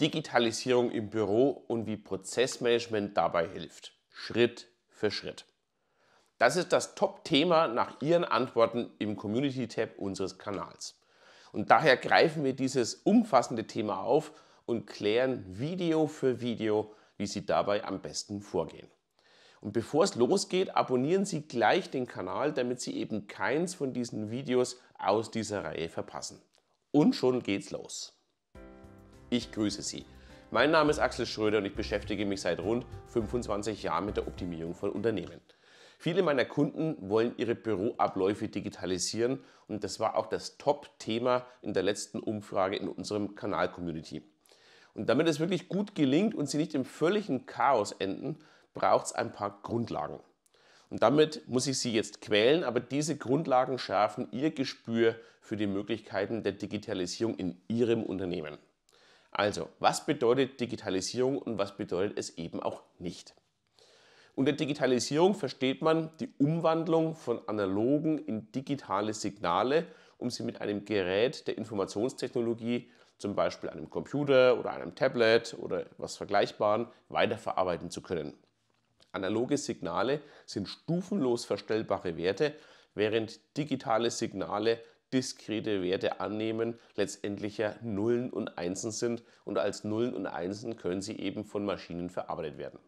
Digitalisierung im Büro und wie Prozessmanagement dabei hilft. Schritt für Schritt. Das ist das Top-Thema nach Ihren Antworten im Community-Tab unseres Kanals. Und daher greifen wir dieses umfassende Thema auf und klären Video für Video, wie Sie dabei am besten vorgehen. Und bevor es losgeht, abonnieren Sie gleich den Kanal, damit Sie eben keins von diesen Videos aus dieser Reihe verpassen. Und schon geht's los. Ich grüße Sie. Mein Name ist Axel Schröder und ich beschäftige mich seit rund 25 Jahren mit der Optimierung von Unternehmen. Viele meiner Kunden wollen ihre Büroabläufe digitalisieren und das war auch das Top-Thema in der letzten Umfrage in unserem Kanal-Community. Und damit es wirklich gut gelingt und sie nicht im völligen Chaos enden, braucht es ein paar Grundlagen. Und damit muss ich Sie jetzt quälen, aber diese Grundlagen schärfen Ihr Gespür für die Möglichkeiten der Digitalisierung in Ihrem Unternehmen. Also, was bedeutet Digitalisierung und was bedeutet es eben auch nicht? Unter Digitalisierung versteht man die Umwandlung von analogen in digitale Signale, um sie mit einem Gerät der Informationstechnologie, zum Beispiel einem Computer oder einem Tablet oder etwas Vergleichbaren, weiterverarbeiten zu können. Analoge Signale sind stufenlos verstellbare Werte, während digitale Signale diskrete Werte annehmen, letztendlich ja Nullen und Einsen sind und als Nullen und Einsen können sie eben von Maschinen verarbeitet werden.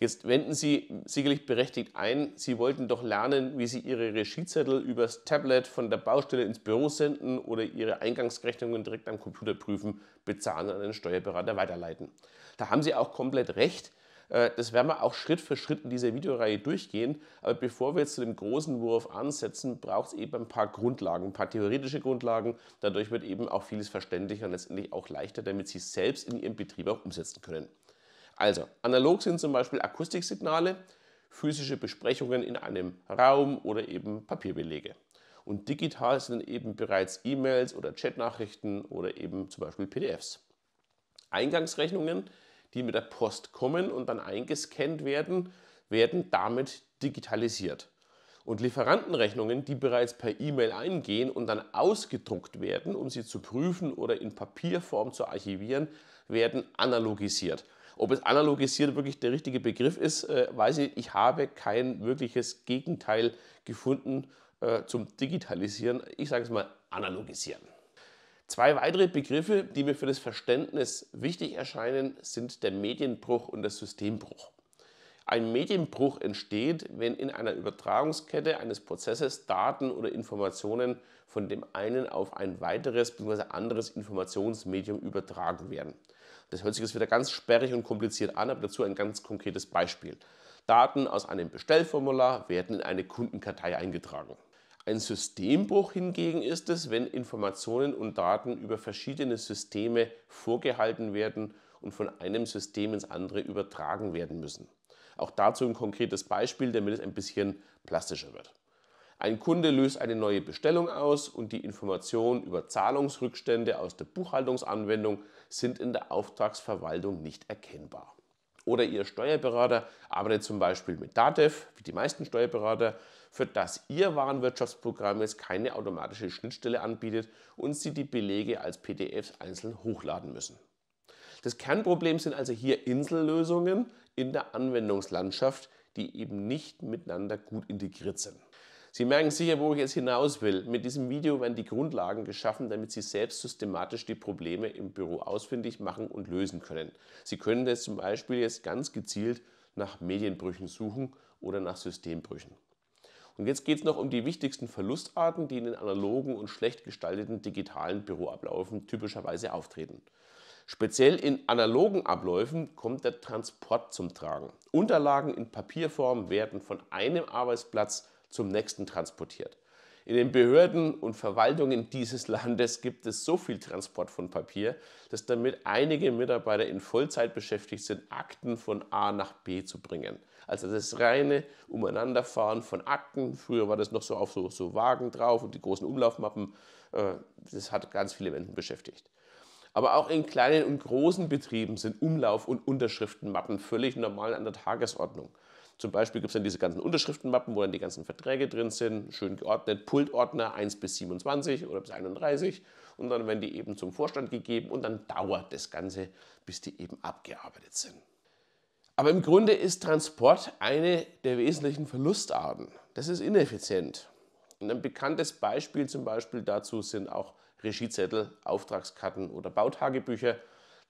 Jetzt wenden Sie sicherlich berechtigt ein, Sie wollten doch lernen, wie Sie Ihre Regiezettel übers Tablet von der Baustelle ins Büro senden oder Ihre Eingangsrechnungen direkt am Computer prüfen, bezahlen und an den Steuerberater weiterleiten. Da haben Sie auch komplett recht, äh, das werden wir auch Schritt für Schritt in dieser Videoreihe durchgehen. Aber bevor wir jetzt zu dem großen Wurf ansetzen, braucht es eben ein paar Grundlagen, ein paar theoretische Grundlagen. Dadurch wird eben auch vieles verständlicher und letztendlich auch leichter, damit Sie es selbst in Ihrem Betrieb auch umsetzen können. Also, analog sind zum Beispiel Akustiksignale, physische Besprechungen in einem Raum oder eben Papierbelege. Und digital sind eben bereits E-Mails oder Chatnachrichten oder eben zum Beispiel PDFs. Eingangsrechnungen die mit der Post kommen und dann eingescannt werden, werden damit digitalisiert. Und Lieferantenrechnungen, die bereits per E-Mail eingehen und dann ausgedruckt werden, um sie zu prüfen oder in Papierform zu archivieren, werden analogisiert. Ob es analogisiert wirklich der richtige Begriff ist, äh, weiß ich nicht. Ich habe kein wirkliches Gegenteil gefunden äh, zum Digitalisieren. Ich sage es mal, analogisieren. Zwei weitere Begriffe, die mir für das Verständnis wichtig erscheinen, sind der Medienbruch und der Systembruch. Ein Medienbruch entsteht, wenn in einer Übertragungskette eines Prozesses Daten oder Informationen von dem einen auf ein weiteres bzw. anderes Informationsmedium übertragen werden. Das hört sich jetzt wieder ganz sperrig und kompliziert an, aber dazu ein ganz konkretes Beispiel. Daten aus einem Bestellformular werden in eine Kundenkartei eingetragen. Ein Systembruch hingegen ist es, wenn Informationen und Daten über verschiedene Systeme vorgehalten werden und von einem System ins andere übertragen werden müssen. Auch dazu ein konkretes Beispiel, damit es ein bisschen plastischer wird. Ein Kunde löst eine neue Bestellung aus und die Informationen über Zahlungsrückstände aus der Buchhaltungsanwendung sind in der Auftragsverwaltung nicht erkennbar. Oder Ihr Steuerberater arbeitet zum Beispiel mit DATEV, wie die meisten Steuerberater, für das Ihr Warenwirtschaftsprogramm jetzt keine automatische Schnittstelle anbietet und Sie die Belege als PDFs einzeln hochladen müssen. Das Kernproblem sind also hier Insellösungen in der Anwendungslandschaft, die eben nicht miteinander gut integriert sind. Sie merken sicher, wo ich jetzt hinaus will. Mit diesem Video werden die Grundlagen geschaffen, damit Sie selbst systematisch die Probleme im Büro ausfindig machen und lösen können. Sie können das zum Beispiel jetzt ganz gezielt nach Medienbrüchen suchen oder nach Systembrüchen. Und jetzt geht es noch um die wichtigsten Verlustarten, die in den analogen und schlecht gestalteten digitalen Büroabläufen typischerweise auftreten. Speziell in analogen Abläufen kommt der Transport zum Tragen. Unterlagen in Papierform werden von einem Arbeitsplatz zum nächsten transportiert. In den Behörden und Verwaltungen dieses Landes gibt es so viel Transport von Papier, dass damit einige Mitarbeiter in Vollzeit beschäftigt sind, Akten von A nach B zu bringen. Also das reine Umeinanderfahren von Akten. Früher war das noch so auf so, so Wagen drauf und die großen Umlaufmappen. Äh, das hat ganz viele Menschen beschäftigt. Aber auch in kleinen und großen Betrieben sind Umlauf- und Unterschriftenmappen völlig normal an der Tagesordnung. Zum Beispiel gibt es dann diese ganzen Unterschriftenmappen, wo dann die ganzen Verträge drin sind, schön geordnet, Pultordner 1 bis 27 oder bis 31 und dann werden die eben zum Vorstand gegeben und dann dauert das Ganze, bis die eben abgearbeitet sind. Aber im Grunde ist Transport eine der wesentlichen Verlustarten. Das ist ineffizient. Und ein bekanntes Beispiel zum Beispiel dazu sind auch Regiezettel, Auftragskarten oder Bautagebücher,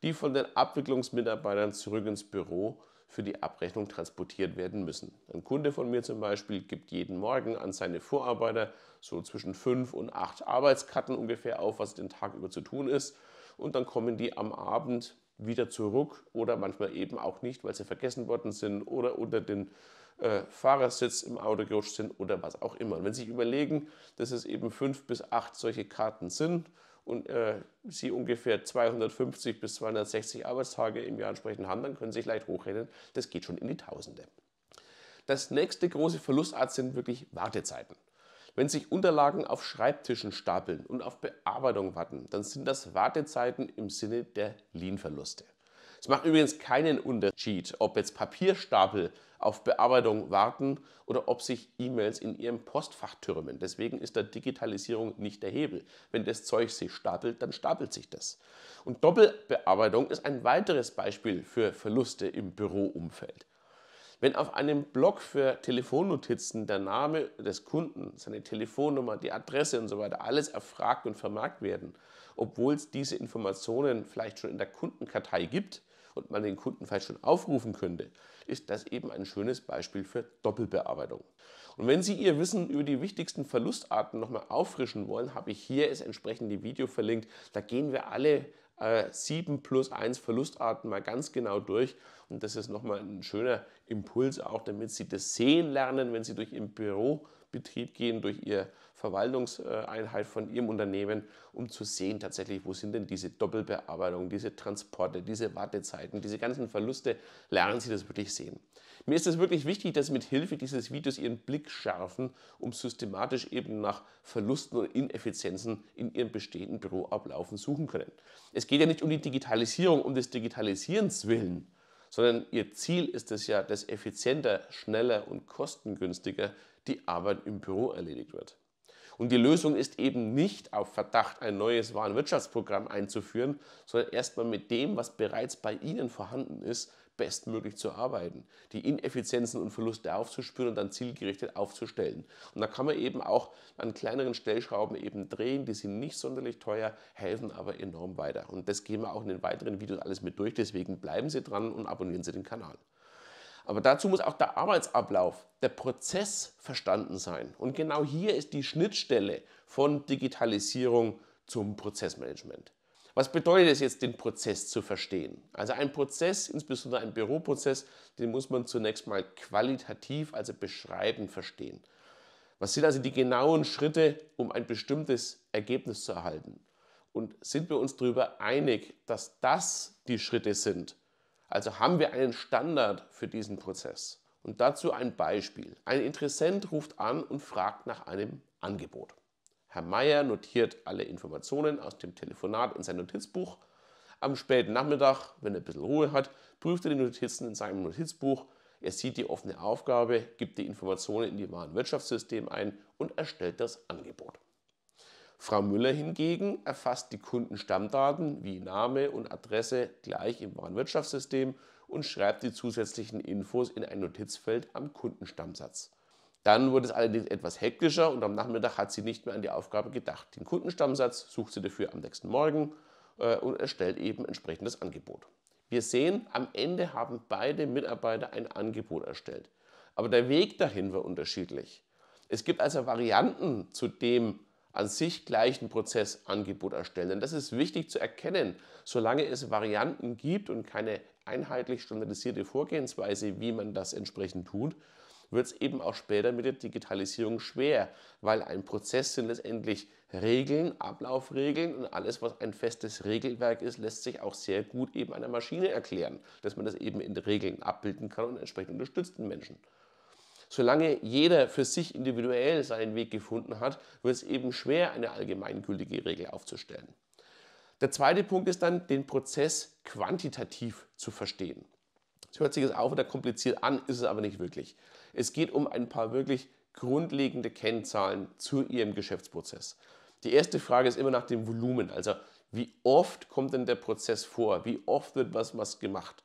die von den Abwicklungsmitarbeitern zurück ins Büro für die Abrechnung transportiert werden müssen. Ein Kunde von mir zum Beispiel gibt jeden Morgen an seine Vorarbeiter so zwischen fünf und acht Arbeitskarten ungefähr auf, was den Tag über zu tun ist. Und dann kommen die am Abend wieder zurück oder manchmal eben auch nicht, weil sie vergessen worden sind oder unter den äh, Fahrersitz im Auto gerutscht sind oder was auch immer. Und wenn Sie sich überlegen, dass es eben fünf bis acht solche Karten sind und äh, Sie ungefähr 250 bis 260 Arbeitstage im Jahr entsprechend haben, dann können Sie sich leicht hochrechnen, das geht schon in die Tausende. Das nächste große Verlustart sind wirklich Wartezeiten. Wenn sich Unterlagen auf Schreibtischen stapeln und auf Bearbeitung warten, dann sind das Wartezeiten im Sinne der Lean-Verluste. Es macht übrigens keinen Unterschied, ob jetzt Papierstapel auf Bearbeitung warten oder ob sich E-Mails in ihrem Postfach türmen. Deswegen ist der Digitalisierung nicht der Hebel. Wenn das Zeug sich stapelt, dann stapelt sich das. Und Doppelbearbeitung ist ein weiteres Beispiel für Verluste im Büroumfeld. Wenn auf einem Blog für Telefonnotizen der Name des Kunden, seine Telefonnummer, die Adresse und so weiter alles erfragt und vermerkt werden, obwohl es diese Informationen vielleicht schon in der Kundenkartei gibt, und man den Kunden vielleicht schon aufrufen könnte, ist das eben ein schönes Beispiel für Doppelbearbeitung. Und wenn Sie Ihr Wissen über die wichtigsten Verlustarten nochmal auffrischen wollen, habe ich hier das entsprechende Video verlinkt. Da gehen wir alle äh, 7 plus 1 Verlustarten mal ganz genau durch. Und das ist nochmal ein schöner Impuls auch, damit Sie das sehen lernen, wenn Sie durch Ihren Bürobetrieb gehen, durch Ihr Verwaltungseinheit von Ihrem Unternehmen, um zu sehen tatsächlich, wo sind denn diese Doppelbearbeitungen, diese Transporte, diese Wartezeiten, diese ganzen Verluste, lernen Sie das wirklich sehen. Mir ist es wirklich wichtig, dass Sie mit Hilfe dieses Videos Ihren Blick schärfen, um systematisch eben nach Verlusten und Ineffizienzen in Ihrem bestehenden Büroablaufen suchen können. Es geht ja nicht um die Digitalisierung, um des Digitalisierens willen, sondern ihr Ziel ist es ja, dass effizienter, schneller und kostengünstiger die Arbeit im Büro erledigt wird. Und die Lösung ist eben nicht auf Verdacht ein neues Warenwirtschaftsprogramm einzuführen, sondern erstmal mit dem, was bereits bei Ihnen vorhanden ist, bestmöglich zu arbeiten, die Ineffizienzen und Verluste aufzuspüren und dann zielgerichtet aufzustellen. Und da kann man eben auch an kleineren Stellschrauben eben drehen, die sind nicht sonderlich teuer, helfen aber enorm weiter. Und das gehen wir auch in den weiteren Videos alles mit durch, deswegen bleiben Sie dran und abonnieren Sie den Kanal. Aber dazu muss auch der Arbeitsablauf, der Prozess verstanden sein. Und genau hier ist die Schnittstelle von Digitalisierung zum Prozessmanagement. Was bedeutet es jetzt, den Prozess zu verstehen? Also ein Prozess, insbesondere ein Büroprozess, den muss man zunächst mal qualitativ, also beschreibend verstehen. Was sind also die genauen Schritte, um ein bestimmtes Ergebnis zu erhalten? Und sind wir uns darüber einig, dass das die Schritte sind, also haben wir einen Standard für diesen Prozess. Und dazu ein Beispiel. Ein Interessent ruft an und fragt nach einem Angebot. Herr Meier notiert alle Informationen aus dem Telefonat in sein Notizbuch. Am späten Nachmittag, wenn er ein bisschen Ruhe hat, prüft er die Notizen in seinem Notizbuch. Er sieht die offene Aufgabe, gibt die Informationen in die wahren ein und erstellt das Angebot. Frau Müller hingegen erfasst die Kundenstammdaten wie Name und Adresse gleich im Warenwirtschaftssystem und schreibt die zusätzlichen Infos in ein Notizfeld am Kundenstammsatz. Dann wurde es allerdings etwas hektischer und am Nachmittag hat sie nicht mehr an die Aufgabe gedacht. Den Kundenstammsatz sucht sie dafür am nächsten Morgen äh, und erstellt eben entsprechendes Angebot. Wir sehen, am Ende haben beide Mitarbeiter ein Angebot erstellt. Aber der Weg dahin war unterschiedlich. Es gibt also Varianten zu dem, an sich gleichen Prozessangebot erstellen. Denn das ist wichtig zu erkennen. Solange es Varianten gibt und keine einheitlich standardisierte Vorgehensweise, wie man das entsprechend tut, wird es eben auch später mit der Digitalisierung schwer, weil ein Prozess sind letztendlich Regeln, Ablaufregeln und alles, was ein festes Regelwerk ist, lässt sich auch sehr gut eben einer Maschine erklären, dass man das eben in Regeln abbilden kann und entsprechend unterstützt den Menschen. Solange jeder für sich individuell seinen Weg gefunden hat, wird es eben schwer, eine allgemeingültige Regel aufzustellen. Der zweite Punkt ist dann, den Prozess quantitativ zu verstehen. Es hört sich jetzt auch wieder kompliziert an, ist es aber nicht wirklich. Es geht um ein paar wirklich grundlegende Kennzahlen zu Ihrem Geschäftsprozess. Die erste Frage ist immer nach dem Volumen, also wie oft kommt denn der Prozess vor, wie oft wird was, was gemacht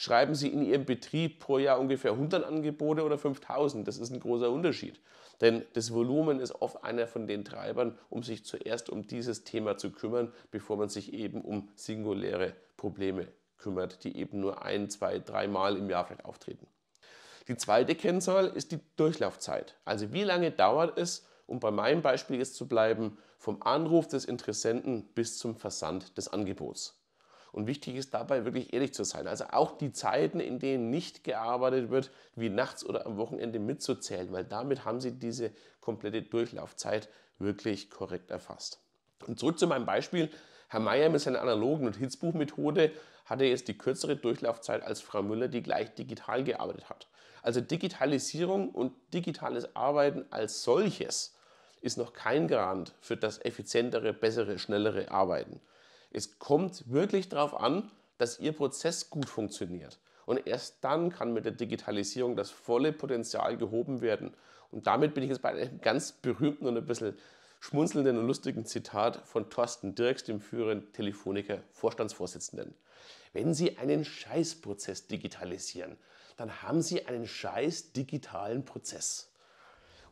schreiben Sie in Ihrem Betrieb pro Jahr ungefähr 100 Angebote oder 5000. Das ist ein großer Unterschied. Denn das Volumen ist oft einer von den Treibern, um sich zuerst um dieses Thema zu kümmern, bevor man sich eben um singuläre Probleme kümmert, die eben nur ein, zwei, dreimal im Jahr vielleicht auftreten. Die zweite Kennzahl ist die Durchlaufzeit. Also wie lange dauert es, um bei meinem Beispiel jetzt zu bleiben, vom Anruf des Interessenten bis zum Versand des Angebots. Und wichtig ist dabei wirklich ehrlich zu sein. Also auch die Zeiten, in denen nicht gearbeitet wird, wie nachts oder am Wochenende mitzuzählen, weil damit haben Sie diese komplette Durchlaufzeit wirklich korrekt erfasst. Und zurück zu meinem Beispiel. Herr Mayer mit seiner analogen und Hitzbuchmethode hatte jetzt die kürzere Durchlaufzeit als Frau Müller, die gleich digital gearbeitet hat. Also Digitalisierung und digitales Arbeiten als solches ist noch kein Garant für das effizientere, bessere, schnellere Arbeiten. Es kommt wirklich darauf an, dass Ihr Prozess gut funktioniert. Und erst dann kann mit der Digitalisierung das volle Potenzial gehoben werden. Und damit bin ich jetzt bei einem ganz berühmten und ein bisschen schmunzelnden und lustigen Zitat von Thorsten Dirks, dem führenden Telefoniker Vorstandsvorsitzenden. Wenn Sie einen Scheißprozess digitalisieren, dann haben Sie einen scheiß digitalen Prozess.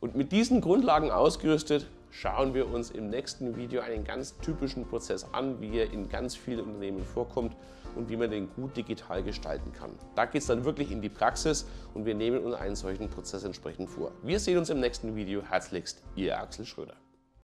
Und mit diesen Grundlagen ausgerüstet schauen wir uns im nächsten Video einen ganz typischen Prozess an, wie er in ganz vielen Unternehmen vorkommt und wie man den gut digital gestalten kann. Da geht es dann wirklich in die Praxis und wir nehmen uns einen solchen Prozess entsprechend vor. Wir sehen uns im nächsten Video. Herzlichst, Ihr Axel Schröder.